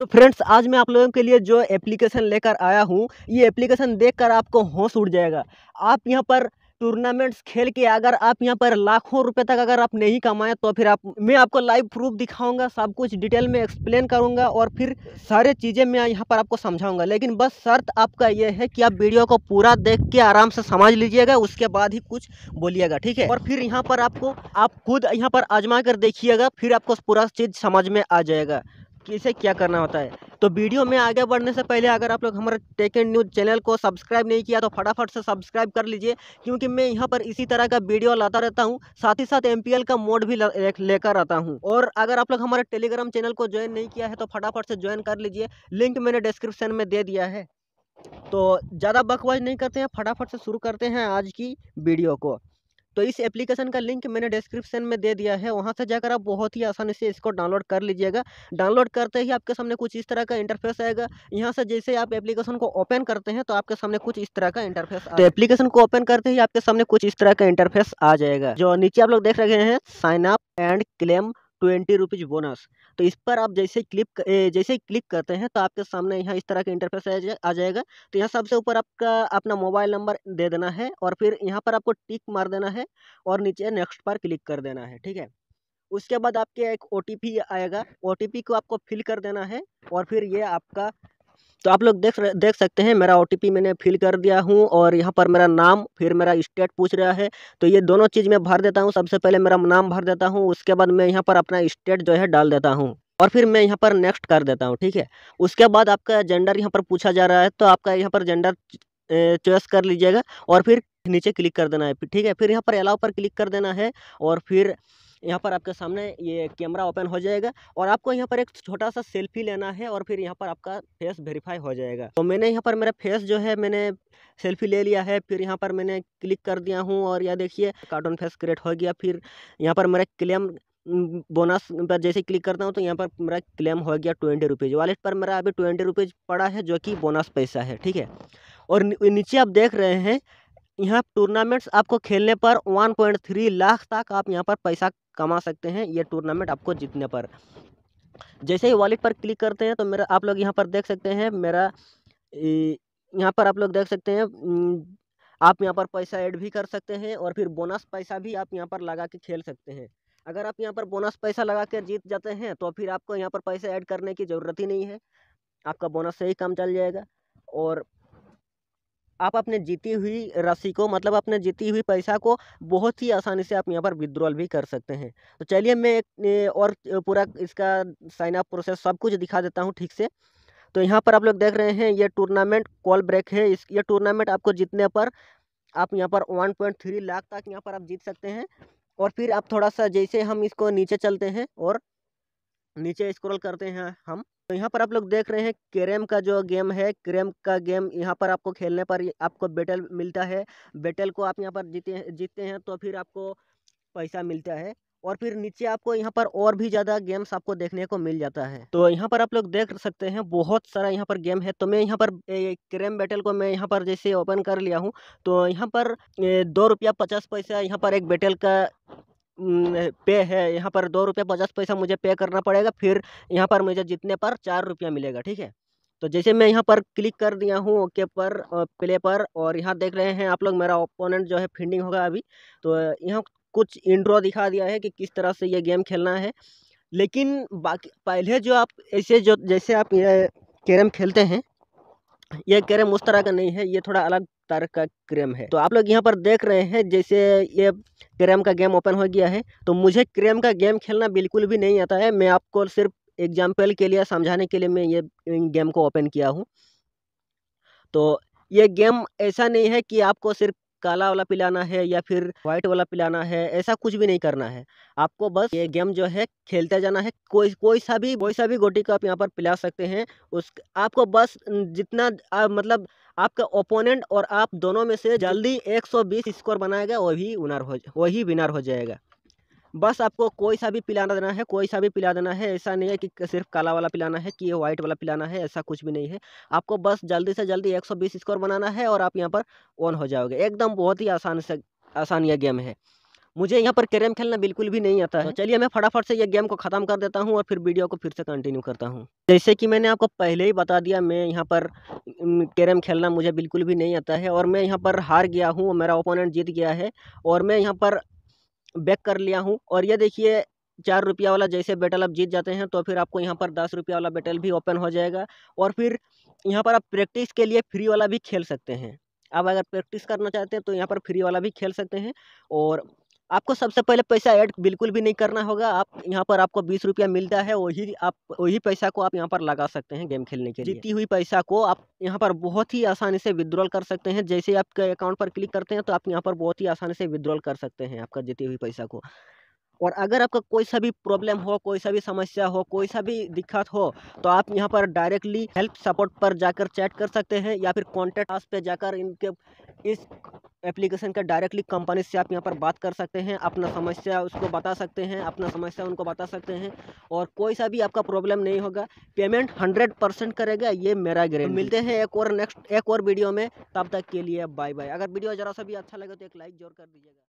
तो फ्रेंड्स आज मैं आप लोगों के लिए जो एप्लीकेशन लेकर आया हूँ ये एप्लीकेशन देखकर आपको होश उड़ जाएगा आप यहाँ पर टूर्नामेंट्स खेल के अगर आप यहाँ पर लाखों रुपए तक अगर आप नहीं कमाए तो फिर आप मैं आपको लाइव प्रूफ दिखाऊंगा सब कुछ डिटेल में एक्सप्लेन करूंगा और फिर सारे चीज़ें मैं यहाँ पर आपको समझाऊंगा लेकिन बस शर्त आपका ये है कि आप वीडियो को पूरा देख के आराम से समझ लीजिएगा उसके बाद ही कुछ बोलिएगा ठीक है और फिर यहाँ पर आपको आप खुद यहाँ पर आजमा कर देखिएगा फिर आपको पूरा चीज़ समझ में आ जाएगा किसे क्या करना होता है तो वीडियो में आगे बढ़ने से पहले अगर आप लोग हमारे टेक एंड न्यूज़ चैनल को सब्सक्राइब नहीं किया तो फटाफट से सब्सक्राइब कर लीजिए क्योंकि मैं यहाँ पर इसी तरह का वीडियो लाता रहता हूँ साथ ही साथ एम का मोड भी लेकर आता हूँ और अगर आप लोग हमारे टेलीग्राम चैनल को ज्वाइन नहीं किया है तो फटाफट से ज्वाइन कर लीजिए लिंक मैंने डिस्क्रिप्शन में दे दिया है तो ज़्यादा बकवास नहीं करते हैं फटाफट से शुरू करते हैं आज की वीडियो को तो इस एप्लीकेशन का लिंक मैंने डिस्क्रिप्शन में दे दिया है वहाँ से जाकर आप बहुत ही आसानी से इसको डाउनलोड कर लीजिएगा डाउनलोड करते ही आपके सामने कुछ इस तरह का इंटरफेस आएगा यहाँ से जैसे आप एप्लीकेशन को ओपन करते हैं तो आपके सामने कुछ इस तरह का इंटरफेस तो एप्लीकेशन को ओपन करते ही आपके सामने कुछ इस तरह का इंटरफेस आ जाएगा जो नीचे आप लोग देख रहे हैं sign up and claim twenty rupees bonus तो इस पर आप जैसे क्लिक जैसे ही क्लिक करते हैं तो आपके सामने यहाँ इस तरह का इंटरफेस आ जाएगा तो यहाँ सबसे ऊपर आपका अपना मोबाइल नंबर दे देना है और फिर यहाँ पर आपको टिक मार देना है और नीचे नेक्स्ट पर क्लिक कर देना है ठीक है उसके बाद आपके एक ओ आएगा ओ को आपको फिल कर देना है और फिर ये आपका तो आप लोग देख देख सकते हैं मेरा ओ मैंने फिल कर दिया हूँ और यहाँ पर मेरा नाम फिर मेरा स्टेट पूछ रहा है तो ये दोनों चीज़ मैं भर देता हूँ सबसे पहले मेरा नाम भर देता हूँ उसके बाद मैं यहाँ पर अपना स्टेट जो है डाल देता हूँ और फिर मैं यहाँ पर नेक्स्ट कर देता हूँ ठीक है उसके बाद आपका जेंडर यहाँ पर पूछा जा रहा है तो आपका यहाँ पर जेंडर चॉइस कर लीजिएगा और फिर नीचे क्लिक कर देना है ठीक है फिर यहाँ पर अलाव पर क्लिक कर देना है और फिर यहाँ पर आपके सामने ये कैमरा ओपन हो जाएगा और आपको यहाँ पर एक छोटा सा सेल्फी लेना है और फिर यहाँ पर आपका फेस वेरीफाई हो जाएगा तो मैंने यहाँ पर मेरा फेस जो है मैंने सेल्फी ले लिया है फिर यहाँ पर मैंने क्लिक कर दिया हूँ और यह देखिए कार्टून फेस क्रिएट हो गया फिर यहाँ पर मेरा क्लेम बोनस पर जैसे क्लिक करता हूँ तो यहाँ पर मेरा क्लेम हो गया ट्वेंटी रुपीज़ वॉलेट पर मेरा अभी ट्वेंटी रुपीज़ पड़ा है जो कि बोनस पैसा है ठीक है और नीचे आप देख रहे हैं यहाँ टूर्नामेंट्स आपको खेलने पर 1.3 लाख तक आप यहाँ पर पैसा कमा सकते हैं ये टूर्नामेंट आपको जीतने पर जैसे ही वॉलेट पर क्लिक करते हैं तो मेरा आप लोग यहाँ पर देख सकते हैं मेरा यहाँ पर आप लोग देख सकते हैं आप यहाँ पर पैसा ऐड भी कर सकते हैं और फिर बोनस पैसा भी आप यहाँ पर लगा के खेल सकते हैं अगर आप यहाँ पर बोनस पैसा लगा कर जीत जाते हैं तो फिर आपको यहाँ पर पैसा ऐड करने की ज़रूरत ही नहीं है आपका बोनस से ही काम चल जाएगा और आप अपने जीती हुई राशि को मतलब अपने जीती हुई पैसा को बहुत ही आसानी से आप यहाँ पर विद्रॉल भी कर सकते हैं तो चलिए मैं एक और पूरा इसका साइन अप प्रोसेस सब कुछ दिखा देता हूँ ठीक से तो यहाँ पर आप लोग देख रहे हैं ये टूर्नामेंट कॉल ब्रेक है इस ये टूर्नामेंट आपको जीतने पर आप यहाँ पर वन पॉइंट थ्री लाख तक यहाँ पर आप जीत सकते हैं और फिर आप थोड़ा सा जैसे हम इसको नीचे चलते हैं और नीचे स्क्रॉल करते हैं हम तो यहाँ पर आप लोग देख रहे हैं कैरम का जो गेम है कैरम का गेम यहाँ पर आपको खेलने पर आपको बेटल मिलता है बेटल को आप यहाँ पर जीते जीतते हैं तो फिर आपको पैसा मिलता है और फिर नीचे आपको यहाँ पर और भी ज़्यादा गेम्स आपको देखने को मिल जाता है तो यहाँ पर आप लोग देख सकते हैं बहुत सारा यहाँ पर गेम है तो मैं यहाँ पर क्रेम बैटल को मैं यहाँ पर जैसे ओपन कर लिया हूँ तो यहाँ पर दो रुपया पचास पैसा यहाँ पर एक बैटल का पे है यहाँ पर दो रुपये पचास पैसा मुझे पे करना पड़ेगा फिर यहाँ पर मुझे जितने पर चार रुपया मिलेगा ठीक है तो जैसे मैं यहाँ पर क्लिक कर दिया हूँ ओके पर प्ले पर और यहाँ देख रहे हैं आप लोग मेरा ओपोनेंट जो है फील्डिंग होगा अभी तो यहाँ कुछ इंट्रो दिखा दिया है कि किस तरह से ये गेम खेलना है लेकिन बाकी पहले जो आप ऐसे जो जैसे आप ये कैरम खेलते हैं ये क्रेम उस तरह का नहीं है ये थोड़ा अलग तरह का क्रेम है तो आप लोग यहाँ पर देख रहे हैं जैसे ये क्रेम का गेम ओपन हो गया है तो मुझे क्रेम का गेम खेलना बिल्कुल भी नहीं आता है मैं आपको सिर्फ एग्जाम्पल के लिए समझाने के लिए मैं ये गेम को ओपन किया हूँ तो ये गेम ऐसा नहीं है कि आपको सिर्फ काला वाला पिलाना है या फिर व्हाइट वाला पिलाना है ऐसा कुछ भी नहीं करना है आपको बस ये गेम जो है खेलते जाना है कोई कोई सा भी कोई सा भी गोटी को आप यहाँ पर पिला सकते हैं उस आपको बस जितना आ, मतलब आपका ओपोनेंट और आप दोनों में से जल्दी 120 स्कोर बनाएगा वही विनर हो वही विनर हो जाएगा बस आपको कोई सा भी पिलाना देना है कोई सा भी पिला देना है ऐसा नहीं है कि सिर्फ काला वाला पिलाना है कि ये व्हाइट वाला पिलाना है ऐसा कुछ भी नहीं है आपको बस जल्दी से जल्दी 120 स्कोर बनाना है और आप यहाँ पर ऑन हो जाओगे एकदम बहुत ही आसान से आसान यह गेम है मुझे यहाँ पर कैरम खेलना बिल्कुल भी नहीं आता है तो चलिए मैं फटाफट से यह गेम को ख़त्म कर देता हूँ और फिर वीडियो को फिर से कंटिन्यू करता हूँ जैसे कि मैंने आपको पहले ही बता दिया मैं यहाँ पर कैरम खेलना मुझे बिल्कुल भी नहीं आता है और मैं यहाँ पर हार गया हूँ मेरा ओपोनेंट जीत गया है और मैं यहाँ पर बैक कर लिया हूँ और ये देखिए चार रुपया वाला जैसे बैटल आप जीत जाते हैं तो फिर आपको यहाँ पर दस रुपया वाला बैटल भी ओपन हो जाएगा और फिर यहाँ पर आप प्रैक्टिस के लिए फ्री वाला भी खेल सकते हैं आप अगर प्रैक्टिस करना चाहते हैं तो यहाँ पर फ्री वाला भी खेल सकते हैं और आपको सबसे पहले पैसा ऐड बिल्कुल भी नहीं करना होगा आप यहाँ पर आपको बीस रुपया मिलता है वही आप वही पैसा को आप यहाँ पर लगा सकते हैं गेम खेलने के लिए जीती हुई पैसा को आप यहाँ पर बहुत ही आसानी से विद्रॉल कर सकते हैं जैसे ही आपके अकाउंट पर क्लिक करते हैं तो आप यहाँ पर बहुत ही आसानी से विद्रॉल कर सकते हैं आपका जीती हुई पैसा को और अगर आपका कोई सा भी प्रॉब्लम हो कोई सा भी समस्या हो कोई सा भी दिक्कत हो तो आप यहाँ पर डायरेक्टली हेल्प सपोर्ट पर जाकर चैट कर सकते हैं या फिर आस पे जाकर इनके इस एप्लीकेशन का डायरेक्टली कंपनी से आप यहाँ पर बात कर सकते हैं अपना समस्या उसको बता सकते हैं अपना समस्या उनको बता सकते हैं और कोई सा भी आपका प्रॉब्लम नहीं होगा पेमेंट हंड्रेड परसेंट करेगा ये मेरा ग्रेड तो मिलते हैं एक और नेक्स्ट एक और वीडियो में तब तक के लिए बाय बाय अगर वीडियो ज़रा सा भी अच्छा लगे तो एक लाइक जरूर कर दीजिएगा